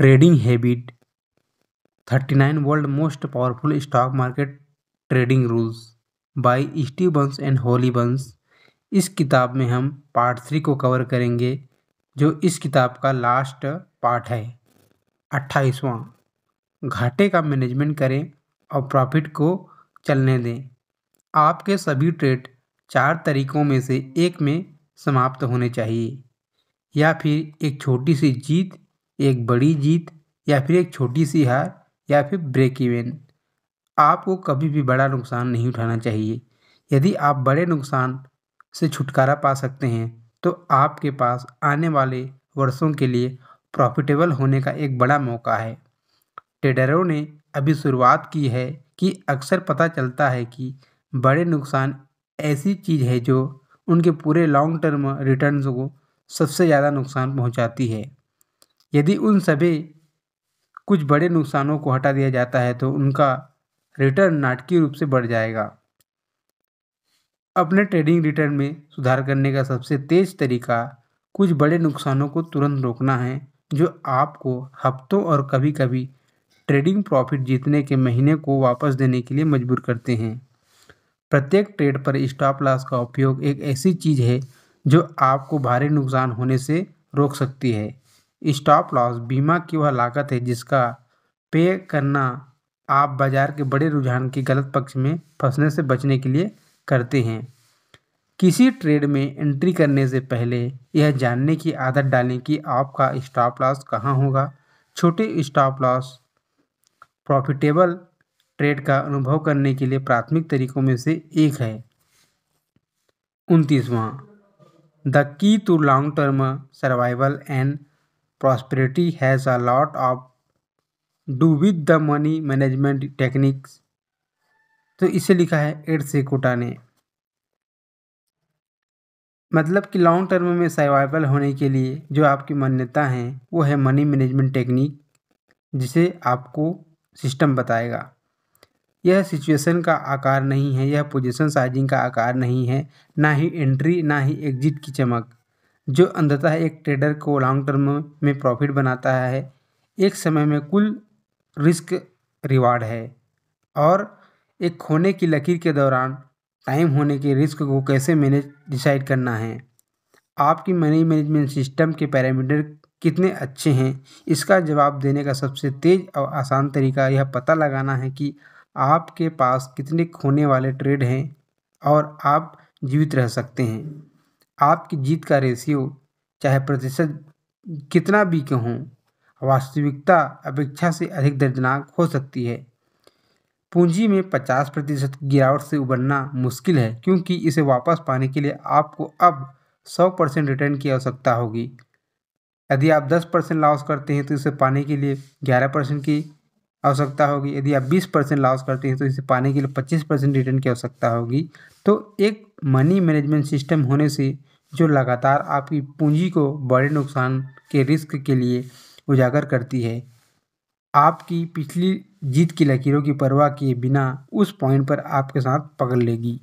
Trading habit thirty nine world most powerful stock market trading rules by Steve Burns and Holly Burns इस किताब में हम part three को cover करेंगे जो इस किताब का लास्ट पार्ट है अट्ठाईसवां घाटे का मैनेजमेंट करें और प्रॉफिट को चलने दें आपके सभी ट्रेड चार तरीकों में से एक में समाप्त होने चाहिए या फिर एक छोटी सी जीत एक बड़ी जीत या फिर एक छोटी सी हार या फिर ब्रेक इवेन आपको कभी भी बड़ा नुकसान नहीं उठाना चाहिए यदि आप बड़े नुकसान से छुटकारा पा सकते हैं तो आपके पास आने वाले वर्षों के लिए प्रॉफिटेबल होने का एक बड़ा मौका है ट्रेडरों ने अभी शुरुआत की है कि अक्सर पता चलता है कि बड़े नुकसान ऐसी चीज़ है जो उनके पूरे लॉन्ग टर्म रिटर्न्स को सबसे ज़्यादा नुकसान पहुंचाती है यदि उन सभी कुछ बड़े नुकसानों को हटा दिया जाता है तो उनका रिटर्न नाटकीय रूप से बढ़ जाएगा अपने ट्रेडिंग रिटर्न में सुधार करने का सबसे तेज तरीका कुछ बड़े नुकसानों को तुरंत रोकना है जो आपको हफ्तों और कभी कभी ट्रेडिंग प्रॉफिट जीतने के महीने को वापस देने के लिए मजबूर करते हैं प्रत्येक ट्रेड पर स्टॉप लॉस का उपयोग एक ऐसी चीज़ है जो आपको भारी नुकसान होने से रोक सकती है स्टॉप लॉस बीमा की वह लागत है जिसका पे करना आप बाजार के बड़े रुझान के गलत पक्ष में फंसने से बचने के लिए करते हैं किसी ट्रेड में एंट्री करने से पहले यह जानने की आदत डालें कि आपका स्टॉप लॉस कहाँ होगा छोटे स्टॉप लॉस प्रॉफिटेबल ट्रेड का अनुभव करने के लिए प्राथमिक तरीकों में से एक है उनतीसवां the key to long term survival and Prosperity has a lot of do with the money management techniques तो इसे लिखा है एड कोटा ने मतलब कि लॉन्ग टर्म में सर्वाइवल होने के लिए जो आपकी मान्यता है वो है मनी मैनेजमेंट टेक्निक जिसे आपको सिस्टम बताएगा यह सिचुएशन का आकार नहीं है यह पोजीशन साइजिंग का आकार नहीं है ना ही एंट्री ना ही एग्जिट की चमक जो अंततः एक ट्रेडर को लॉन्ग टर्म में प्रॉफिट बनाता है एक समय में कुल रिस्क रिवार्ड है और एक खोने की लकीर के दौरान टाइम होने के रिस्क को कैसे मैनेज डिसाइड करना है आपकी मनी मैनेजमेंट सिस्टम के पैरामीटर कितने अच्छे हैं इसका जवाब देने का सबसे तेज़ और आसान तरीका यह पता लगाना है कि आपके पास कितने खोने वाले ट्रेड हैं और आप जीवित रह सकते हैं आपकी जीत का रेशियो चाहे प्रतिशत कितना भी क्यों हो वास्तविकता अपेक्षा से अधिक दर्दनाक हो सकती है पूंजी में 50 प्रतिशत गिरावट से उबरना मुश्किल है क्योंकि इसे वापस पाने के लिए आपको अब 100 परसेंट रिटर्न की आवश्यकता होगी यदि आप 10 परसेंट लॉस करते हैं तो इसे पाने के लिए 11 परसेंट की आवश्यकता होगी यदि आप 20 परसेंट लॉस करते हैं तो इसे पाने के लिए 25 परसेंट रिटर्न की आवश्यकता होगी तो एक मनी मैनेजमेंट सिस्टम होने से जो लगातार आपकी पूंजी को बड़े नुकसान के रिस्क के लिए उजागर करती है आपकी पिछली जीत की लकीरों की परवाह किए बिना उस पॉइंट पर आपके साथ पकड़ लेगी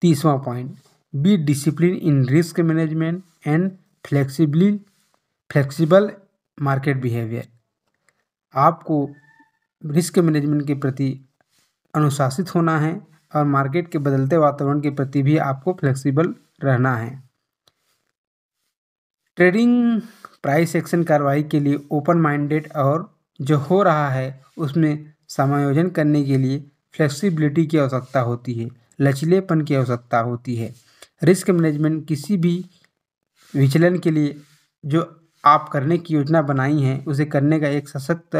तीसवा point be discipline in risk management and flexibly flexible market behaviour आपको रिस्क मैनेजमेंट के प्रति अनुशासित होना है और मार्केट के बदलते वातावरण के प्रति भी आपको फ्लेक्सिबल रहना है ट्रेडिंग प्राइस एक्शन कार्रवाई के लिए ओपन माइंडेड और जो हो रहा है उसमें समायोजन करने के लिए फ्लेक्सिबिलिटी की आवश्यकता होती है लचीलेपन की आवश्यकता होती है रिस्क मैनेजमेंट किसी भी विचलन के लिए जो आप करने की योजना बनाई है उसे करने का एक सशक्त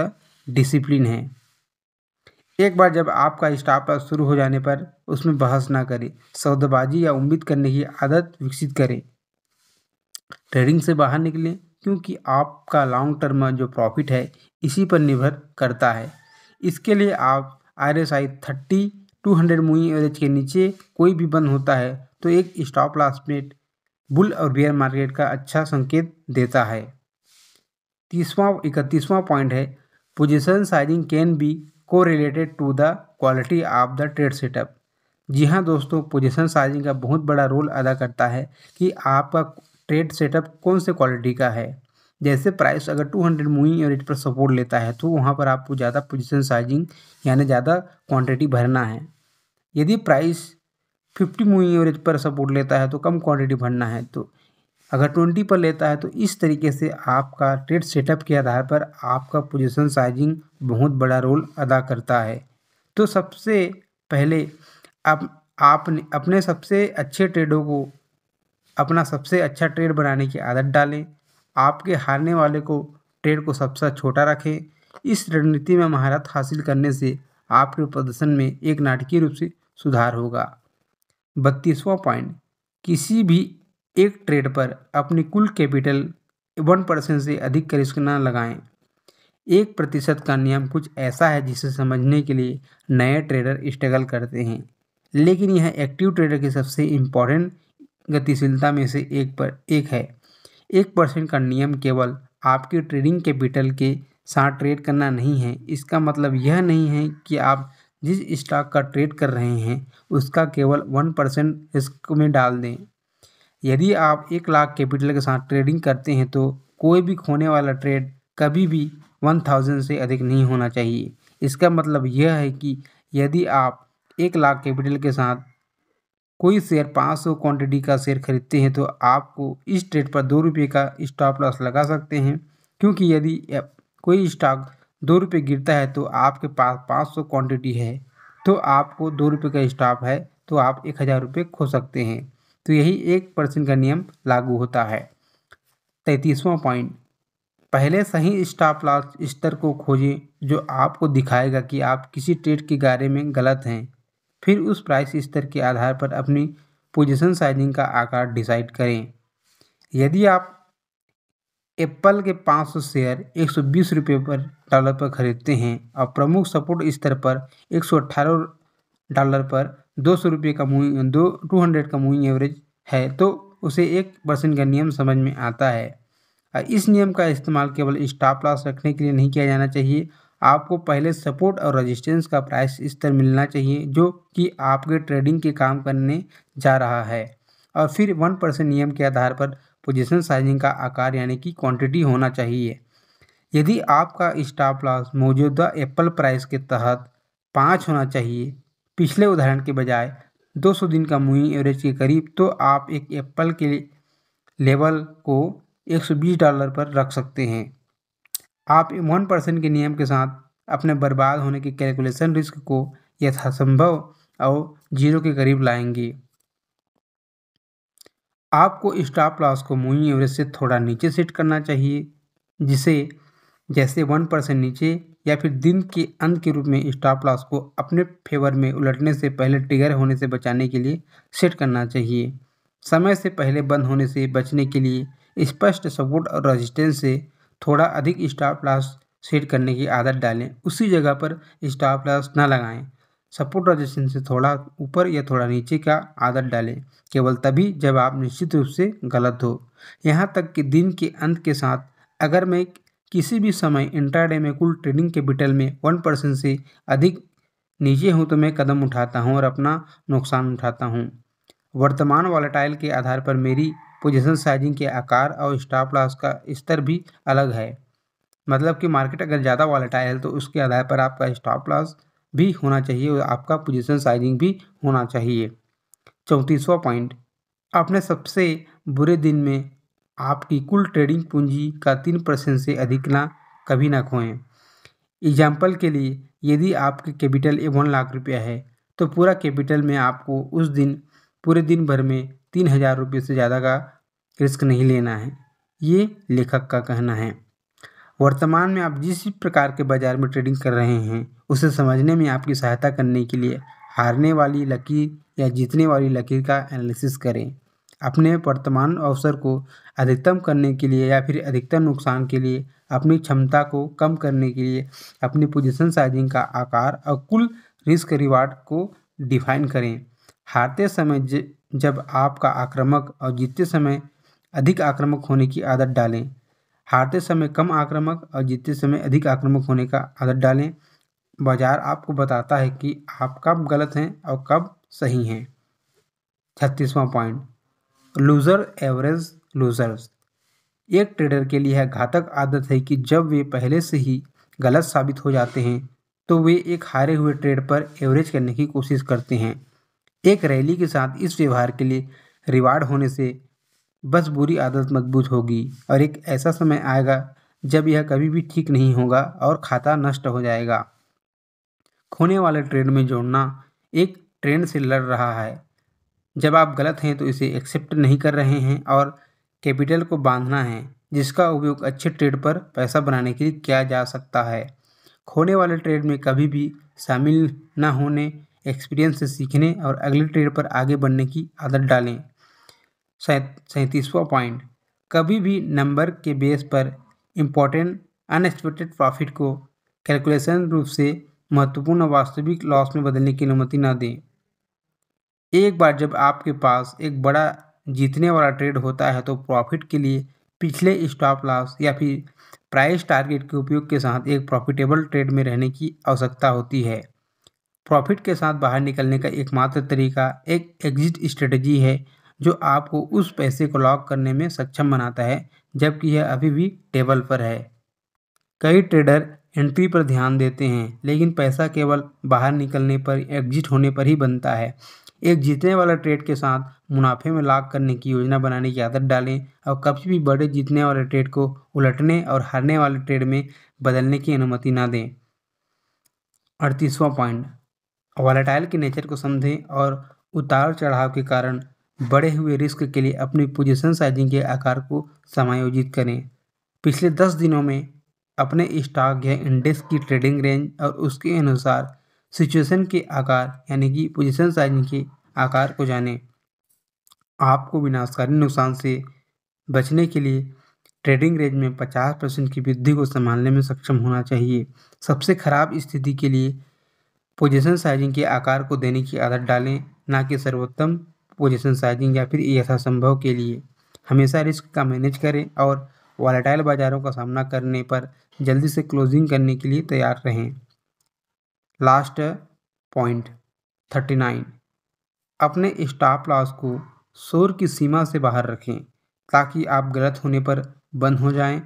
डिसिप्लिन है एक बार जब आपका स्टाफ शुरू हो जाने पर उसमें बहस ना करें सौदेबाजी या उम्मीद करने की आदत विकसित करें ट्रेडिंग से बाहर निकलें क्योंकि आपका लॉन्ग टर्म जो प्रॉफिट है इसी पर निर्भर करता है इसके लिए आप R S I thirty two hundred मुई एवरेज के नीचे कोई भी बंद होता है तो एक स्टॉप लास्ट में बुल और बियर मार्केट का अच्छा संकेत देता है तीसवा इकतीसवां पॉइंट है position sizing can be correlated to the quality of the trade setup जी हाँ दोस्तों पोजीशन साइजिंग का बहुत बड़ा रोल अदा करता है कि आपका ट्रेड सेटअप कौन से क्वालिटी का है जैसे प्राइस अगर 200 हंड्रेड मूविंग एवरेज पर सपोर्ट लेता है तो वहाँ पर आपको ज़्यादा पोजिशन साइजिंग यानी ज़्यादा क्वांटिटी भरना है यदि प्राइस 50 मूविंग एवरेज पर सपोर्ट लेता है तो कम क्वांटिटी भरना है तो अगर ट्वेंटी पर लेता है तो इस तरीके से आपका ट्रेड सेटअप के आधार पर आपका पोजीशन साइजिंग बहुत बड़ा रोल अदा करता है तो सबसे पहले आप आपने अपने सबसे अच्छे ट्रेडों को अपना सबसे अच्छा ट्रेड बनाने की आदत डालें आपके हारने वाले को ट्रेड को सबसे छोटा रखें इस रणनीति में महारत हासिल करने से आपके प्रदर्शन में एक नाटकीय रूप से सुधार होगा बत्तीसवां पॉइंट किसी भी एक ट्रेड पर अपनी कुल कैपिटल वन परसेंट से अधिक का रिस्क ना लगाएं एक प्रतिशत का नियम कुछ ऐसा है जिसे समझने के लिए नए ट्रेडर स्ट्रगल करते हैं लेकिन यह एक्टिव ट्रेडर की सबसे इम्पॉर्टेंट गतिशीलता में से एक पर एक है एक परसेंट का नियम केवल आपके ट्रेडिंग कैपिटल के साथ ट्रेड करना नहीं है इसका मतलब यह नहीं है कि आप जिस स्टॉक का ट्रेड कर रहे हैं उसका केवल वन परसेंट रिस्क में डाल दें यदि आप एक लाख कैपिटल के साथ ट्रेडिंग करते हैं तो कोई भी खोने वाला ट्रेड कभी भी वन थाउजेंड से अधिक नहीं होना चाहिए इसका मतलब यह है कि यदि आप एक लाख कैपिटल के साथ कोई शेयर पाँच सौ क्वान्टिटी का शेयर खरीदते हैं तो आपको इस ट्रेड पर दो रुपये का स्टॉप लॉस लगा सकते हैं क्योंकि यदि कोई स्टॉक दो रुपये गिरता है तो आपके पास पाँच सौ क्वान्टिटी है तो आपको दो रुपये का स्टॉप है तो आप एक हज़ार रुपये खो सकते हैं तो यही एक परसेंट का नियम लागू होता है तैतीसवां पॉइंट पहले सही स्टाफ लॉस स्तर को खोजें जो आपको दिखाएगा कि आप किसी ट्रेड के बारे में गलत हैं फिर उस प्राइस स्तर के आधार पर अपनी पोजीशन साइजिंग का आकार डिसाइड करें यदि आप एप्पल के 500 शेयर एक सौ रुपये पर डॉलर पर खरीदते हैं और प्रमुख सपोर्ट स्तर पर एक डॉलर पर दो सौ रुपये का मूविंग दो टू हंड्रेड का मूविंग एवरेज है तो उसे एक परसेंट का नियम समझ में आता है इस नियम का इस्तेमाल केवल स्टॉप लॉस रखने के लिए नहीं किया जाना चाहिए आपको पहले सपोर्ट और रेजिस्टेंस का प्राइस स्तर मिलना चाहिए जो कि आपके ट्रेडिंग के काम करने जा रहा है और फिर वन परसेंट नियम के आधार पर पोजीशन साइजिंग का आकार यानी कि क्वांटिटी होना चाहिए यदि आपका स्टॉप लॉस मौजूदा एप्पल प्राइस के तहत पाँच होना चाहिए पिछले उदाहरण के बजाय 200 दिन का मूविंग एवरेज के करीब तो आप एक एप्पल के लेवल को 120 डॉलर पर रख सकते हैं आप वन परसेंट के नियम के साथ अपने बर्बाद होने के कैलकुलेशन रिस्क को यथासंभव और जीरो के करीब लाएंगे आपको स्टॉप लॉस को मूविंग एवरेज से थोड़ा नीचे सेट करना चाहिए जिसे जैसे वन परसेंट नीचे या फिर दिन के अंत के रूप में स्टॉप लॉस को अपने फेवर में उलटने से पहले टिगर होने से बचाने के लिए सेट करना चाहिए समय से पहले बंद होने से बचने के लिए स्पष्ट सपोर्ट और रेजिस्टेंस से थोड़ा अधिक स्टॉप लॉस सेट करने की आदत डालें उसी जगह पर स्टॉप लॉस ना लगाएं सपोर्ट रेजिस्टेंस से थोड़ा ऊपर या थोड़ा नीचे का आदत डालें केवल तभी जब आप निश्चित रूप से गलत हो यहाँ तक कि दिन के अंत के साथ अगर मैं किसी भी समय इंट्राडे में कुल ट्रेडिंग कैपिटल में वन परसेंट से अधिक नीचे हूँ तो मैं कदम उठाता हूँ और अपना नुकसान उठाता हूँ वर्तमान वॉलेटाइल के आधार पर मेरी पोजिशन साइजिंग के आकार और स्टॉप लॉस का स्तर भी अलग है मतलब कि मार्केट अगर ज़्यादा वॉलेटाइल है तो उसके आधार पर आपका स्टॉप लॉस भी होना चाहिए और आपका पोजीशन साइजिंग भी होना चाहिए चौंतीसवा पॉइंट अपने सबसे बुरे दिन में आपकी कुल ट्रेडिंग पूंजी का तीन परसेंट से अधिक ना कभी ना खोएं एग्जाम्पल के लिए यदि आपके कैपिटल वन लाख रुपया है तो पूरा कैपिटल में आपको उस दिन पूरे दिन भर में तीन हज़ार रुपये से ज़्यादा का रिस्क नहीं लेना है ये लेखक का कहना है वर्तमान में आप जिस प्रकार के बाज़ार में ट्रेडिंग कर रहे हैं उसे समझने में आपकी सहायता करने के लिए हारने वाली लकीर या जीतने वाली लकीर का एनालिसिस करें अपने वर्तमान अवसर को अधिकतम करने के लिए या फिर अधिकतम नुकसान के लिए अपनी क्षमता को कम करने के लिए अपनी पोजीशन साइजिंग का आकार और कुल रिस्क रिवार्ड को डिफाइन करें हारते समय ज, जब आपका आक्रामक और जीतते समय अधिक आक्रामक होने की आदत डालें हारते समय कम आक्रामक और जीतते समय अधिक आक्रामक होने का आदत डालें बाजार आपको बताता है कि आप कब गलत हैं और कब सही हैं छत्तीसवां पॉइंट लूज़र एवरेज लूज़र्स एक ट्रेडर के लिए यह घातक आदत है कि जब वे पहले से ही गलत साबित हो जाते हैं तो वे एक हारे हुए ट्रेड पर एवरेज करने की कोशिश करते हैं एक रैली के साथ इस व्यवहार के लिए रिवार्ड होने से बस बुरी आदत मजबूत होगी और एक ऐसा समय आएगा जब यह कभी भी ठीक नहीं होगा और खाता नष्ट हो जाएगा खोने वाले ट्रेड में जोड़ना एक ट्रेंड से लड़ रहा है जब आप गलत हैं तो इसे एक्सेप्ट नहीं कर रहे हैं और कैपिटल को बांधना है जिसका उपयोग अच्छे ट्रेड पर पैसा बनाने के लिए किया जा सकता है खोने वाले ट्रेड में कभी भी शामिल न होने एक्सपीरियंस से सीखने और अगले ट्रेड पर आगे बढ़ने की आदत डालें सैंतीसवा पॉइंट कभी भी नंबर के बेस पर इम्पोर्टेंट अनएक्सपेक्टेड प्रॉफिट को कैलकुलेशन रूप से महत्वपूर्ण वास्तविक लॉस में बदलने की अनुमति न दें एक बार जब आपके पास एक बड़ा जीतने वाला ट्रेड होता है तो प्रॉफिट के लिए पिछले स्टॉप लॉस या फिर प्राइस टारगेट के उपयोग के साथ एक प्रॉफिटेबल ट्रेड में रहने की आवश्यकता होती है प्रॉफिट के साथ बाहर निकलने का एकमात्र तरीका एक एग्जिट स्ट्रेटजी है जो आपको उस पैसे को लॉक करने में सक्षम बनाता है जबकि यह अभी भी टेबल पर है कई ट्रेडर एंट्री पर ध्यान देते हैं लेकिन पैसा केवल बाहर निकलने पर एग्जिट होने पर ही बनता है एक जीतने वाला ट्रेड के साथ मुनाफे में लाभ करने की योजना बनाने की आदत डालें और कभी भी बड़े जीतने वाले ट्रेड को उलटने और हारने वाले ट्रेड में बदलने की अनुमति ना दें अड़तीसवां पॉइंट वॉलेटाइल के नेचर को समझें और उतार चढ़ाव के कारण बढ़े हुए रिस्क के लिए अपनी पोजिशन साइजिंग के आकार को समायोजित करें पिछले दस दिनों में अपने स्टॉक या इंडेक्स की ट्रेडिंग रेंज और उसके अनुसार सिचुएशन के आकार यानी कि पोजीशन साइजिंग के आकार को जाने आपको विनाशकारी नुकसान से बचने के लिए ट्रेडिंग रेंज में 50 परसेंट की वृद्धि को संभालने में सक्षम होना चाहिए सबसे खराब स्थिति के लिए पोजीशन साइजिंग के आकार को देने की आदत डालें ना कि सर्वोत्तम पोजीशन साइजिंग या फिर यथासंभव के लिए हमेशा रिस्क का मैनेज करें और वॉलेटाइल बाज़ारों का सामना करने पर जल्दी से क्लोजिंग करने के लिए तैयार रहें लास्ट पॉइंट थर्टी नाइन अपने स्टाप लॉस को शोर की सीमा से बाहर रखें ताकि आप गलत होने पर बंद हो जाएं।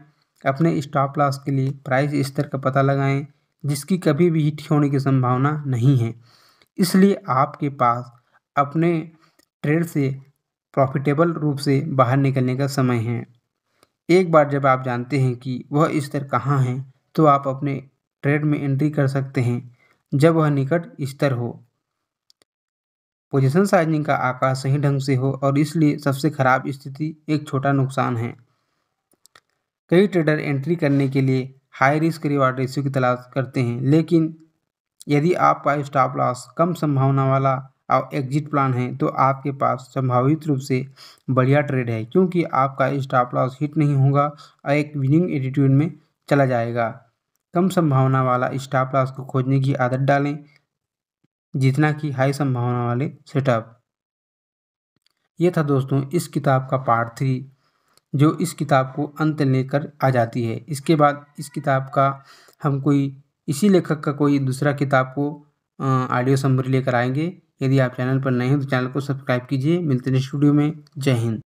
अपने स्टॉप लॉस के लिए प्राइस स्तर का पता लगाएं जिसकी कभी भी हिट होने की संभावना नहीं है इसलिए आपके पास अपने ट्रेड से प्रॉफिटेबल रूप से बाहर निकलने का समय है एक बार जब आप जानते हैं कि वह स्तर कहाँ है तो आप अपने ट्रेड में एंट्री कर सकते हैं जब वह निकट स्तर हो पोजीशन साइजिंग का आकार सही ढंग से हो और इसलिए सबसे खराब स्थिति एक छोटा नुकसान है कई ट्रेडर एंट्री करने के लिए हाई रिस्क रिवार्ड रेशियो की तलाश करते हैं लेकिन यदि आपका स्टॉप लॉस कम संभावना वाला और एग्जिट प्लान है तो आपके पास संभावित रूप से बढ़िया ट्रेड है क्योंकि आपका स्टॉप लॉस हिट नहीं होगा और एक विनिंग एटीट्यूड में चला जाएगा कम संभावना वाला स्टाप लॉस को खोजने की आदत डालें जितना कि हाई संभावना वाले सेटअप ये था दोस्तों इस किताब का पार्ट थ्री जो इस किताब को अंत लेकर आ जाती है इसके बाद इस किताब का हम कोई इसी लेखक का कोई दूसरा किताब को ऑडियो समरी लेकर आएंगे यदि आप चैनल पर नए हैं तो चैनल को सब्सक्राइब कीजिए मिलते हैं स्टूडियो में जय हिंद